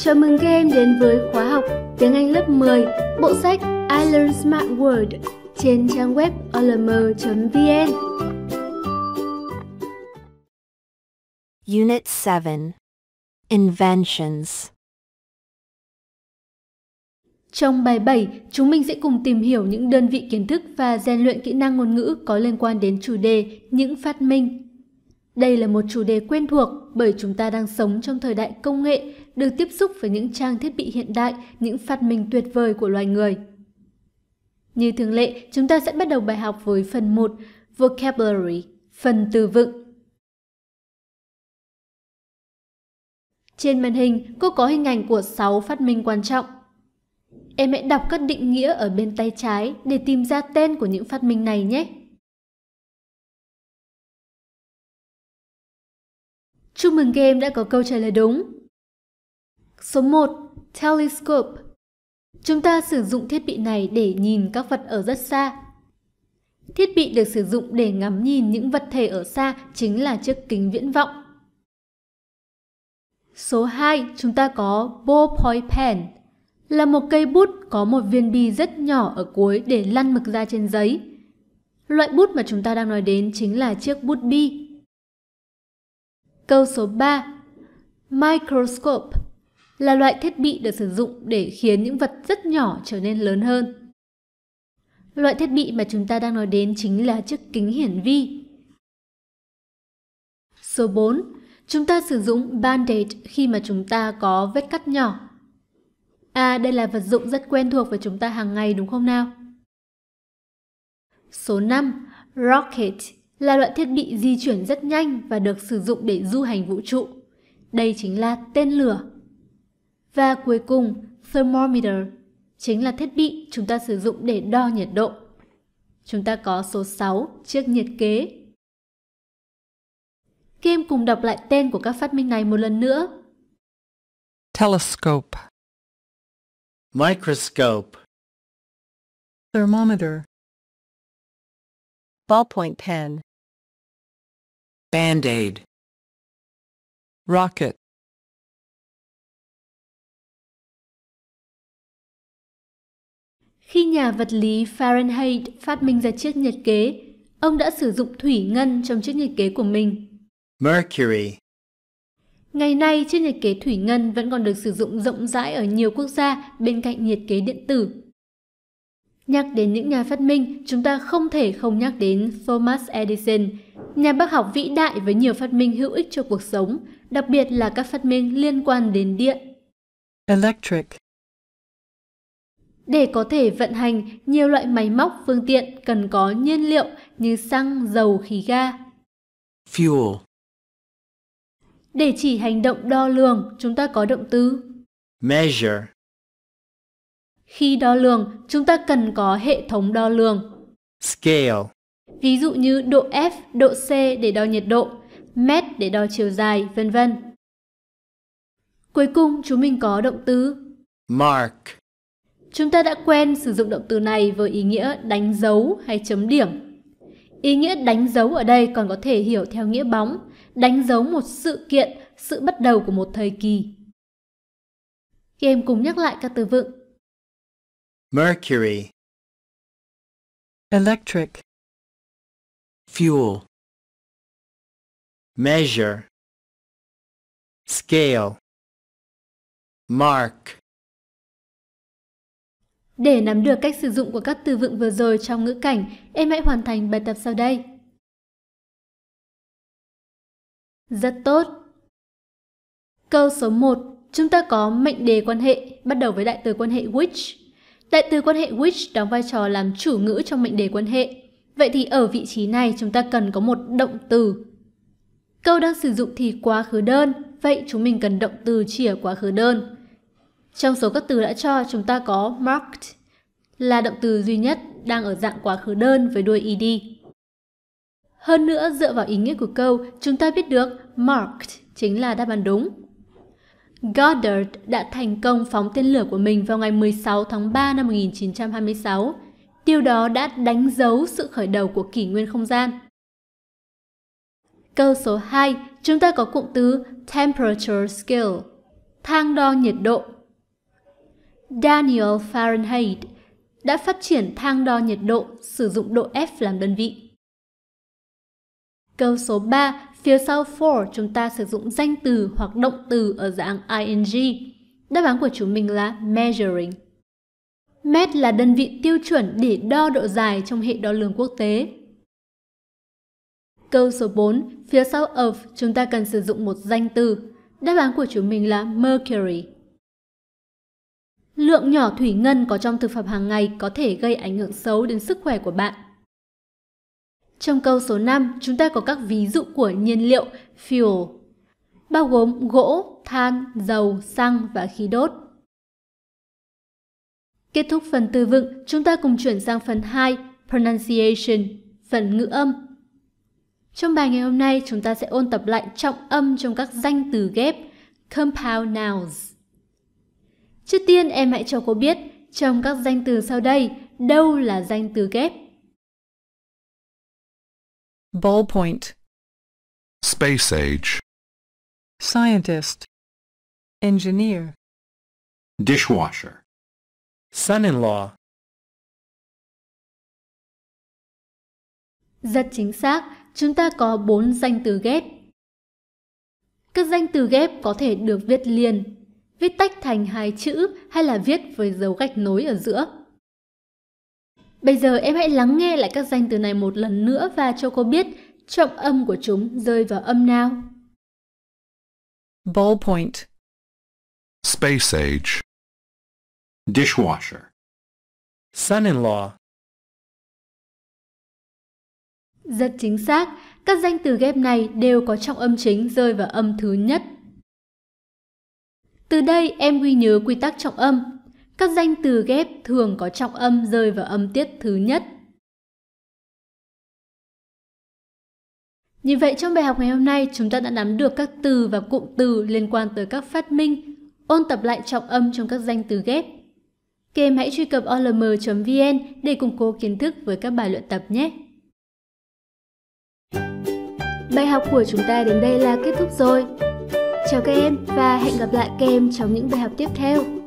Chào mừng các em đến với khóa học tiếng Anh lớp 10, bộ sách I Learn Smart World trên trang web olm.vn. Unit 7 Inventions Trong bài 7, chúng mình sẽ cùng tìm hiểu những đơn vị kiến thức và rèn luyện kỹ năng ngôn ngữ có liên quan đến chủ đề những phát minh. Đây là một chủ đề quen thuộc bởi chúng ta đang sống trong thời đại công nghệ được tiếp xúc với những trang thiết bị hiện đại, những phát minh tuyệt vời của loài người. Như thường lệ, chúng ta sẽ bắt đầu bài học với phần 1, Vocabulary, phần từ vựng. Trên màn hình, cô có hình ảnh của 6 phát minh quan trọng. Em hãy đọc các định nghĩa ở bên tay trái để tìm ra tên của những phát minh này nhé. Chúc mừng các em đã có câu trả lời đúng. Số 1. Telescope Chúng ta sử dụng thiết bị này để nhìn các vật ở rất xa. Thiết bị được sử dụng để ngắm nhìn những vật thể ở xa chính là chiếc kính viễn vọng. Số 2, chúng ta có ballpoint pen, là một cây bút có một viên bi rất nhỏ ở cuối để lăn mực ra trên giấy. Loại bút mà chúng ta đang nói đến chính là chiếc bút bi. Câu số 3, microscope là loại thiết bị được sử dụng để khiến những vật rất nhỏ trở nên lớn hơn. Loại thiết bị mà chúng ta đang nói đến chính là chiếc kính hiển vi. Số 4. Chúng ta sử dụng bandage khi mà chúng ta có vết cắt nhỏ. À, đây là vật dụng rất quen thuộc với chúng ta hàng ngày đúng không nào? Số 5. Rocket là loại thiết bị di chuyển rất nhanh và được sử dụng để du hành vũ trụ. Đây chính là tên lửa và cuối cùng, thermometer chính là thiết bị chúng ta sử dụng để đo nhiệt độ. Chúng ta có số 6, chiếc nhiệt kế. Kim cùng đọc lại tên của các phát minh này một lần nữa. Telescope Microscope Thermometer Ballpoint pen Band-aid Rocket Khi nhà vật lý Fahrenheit phát minh ra chiếc nhiệt kế, ông đã sử dụng thủy ngân trong chiếc nhiệt kế của mình. Mercury Ngày nay, chiếc nhiệt kế thủy ngân vẫn còn được sử dụng rộng rãi ở nhiều quốc gia bên cạnh nhiệt kế điện tử. Nhắc đến những nhà phát minh, chúng ta không thể không nhắc đến Thomas Edison, nhà bác học vĩ đại với nhiều phát minh hữu ích cho cuộc sống, đặc biệt là các phát minh liên quan đến điện. Electric để có thể vận hành, nhiều loại máy móc, phương tiện cần có nhiên liệu như xăng, dầu, khí ga. Fuel Để chỉ hành động đo lường, chúng ta có động từ Measure Khi đo lường, chúng ta cần có hệ thống đo lường. Scale Ví dụ như độ F, độ C để đo nhiệt độ, mét để đo chiều dài, vân vân. Cuối cùng, chúng mình có động từ Mark Chúng ta đã quen sử dụng động từ này với ý nghĩa đánh dấu hay chấm điểm. Ý nghĩa đánh dấu ở đây còn có thể hiểu theo nghĩa bóng, đánh dấu một sự kiện, sự bắt đầu của một thời kỳ. Khi em cùng nhắc lại các từ vựng. Mercury Electric Fuel Measure Scale Mark để nắm được cách sử dụng của các từ vựng vừa rồi trong ngữ cảnh, em hãy hoàn thành bài tập sau đây. Rất tốt. Câu số 1, chúng ta có mệnh đề quan hệ, bắt đầu với đại từ quan hệ which. Đại từ quan hệ which đóng vai trò làm chủ ngữ trong mệnh đề quan hệ. Vậy thì ở vị trí này chúng ta cần có một động từ. Câu đang sử dụng thì quá khứ đơn, vậy chúng mình cần động từ chỉ ở quá khứ đơn. Trong số các từ đã cho, chúng ta có marked là động từ duy nhất đang ở dạng quá khứ đơn với đuôi ed. Hơn nữa, dựa vào ý nghĩa của câu, chúng ta biết được marked chính là đáp án đúng. Goddard đã thành công phóng tên lửa của mình vào ngày 16 tháng 3 năm 1926. Điều đó đã đánh dấu sự khởi đầu của kỷ nguyên không gian. Câu số 2, chúng ta có cụm từ temperature scale, thang đo nhiệt độ Daniel Fahrenheit đã phát triển thang đo nhiệt độ sử dụng độ F làm đơn vị. Câu số 3, phía sau for chúng ta sử dụng danh từ hoặc động từ ở dạng ing. Đáp án của chúng mình là measuring. Mét là đơn vị tiêu chuẩn để đo độ dài trong hệ đo lường quốc tế. Câu số 4, phía sau of chúng ta cần sử dụng một danh từ. Đáp án của chúng mình là mercury. Lượng nhỏ thủy ngân có trong thực phẩm hàng ngày có thể gây ảnh hưởng xấu đến sức khỏe của bạn. Trong câu số 5, chúng ta có các ví dụ của nhiên liệu fuel, bao gồm gỗ, than, dầu, xăng và khí đốt. Kết thúc phần từ vựng, chúng ta cùng chuyển sang phần 2, pronunciation, phần ngữ âm. Trong bài ngày hôm nay, chúng ta sẽ ôn tập lại trọng âm trong các danh từ ghép compound nouns. Trước tiên em hãy cho cô biết trong các danh từ sau đây đâu là danh từ ghép. Ballpoint Space age Scientist Engineer Dishwasher Son-in-law Rất chính xác, chúng ta có bốn danh từ ghép. Các danh từ ghép có thể được viết liền viết tách thành hai chữ hay là viết với dấu gạch nối ở giữa. Bây giờ em hãy lắng nghe lại các danh từ này một lần nữa và cho cô biết trọng âm của chúng rơi vào âm nào. Ballpoint Space age Dishwasher Son-in-law Rất chính xác, các danh từ ghép này đều có trọng âm chính rơi vào âm thứ nhất từ đây em ghi nhớ quy tắc trọng âm. Các danh từ ghép thường có trọng âm rơi vào âm tiết thứ nhất. Như vậy trong bài học ngày hôm nay chúng ta đã nắm được các từ và cụm từ liên quan tới các phát minh, ôn tập lại trọng âm trong các danh từ ghép. Các em hãy truy cập olm.vn để củng cố kiến thức với các bài luyện tập nhé. Bài học của chúng ta đến đây là kết thúc rồi. Chào các em và hẹn gặp lại các em trong những bài học tiếp theo.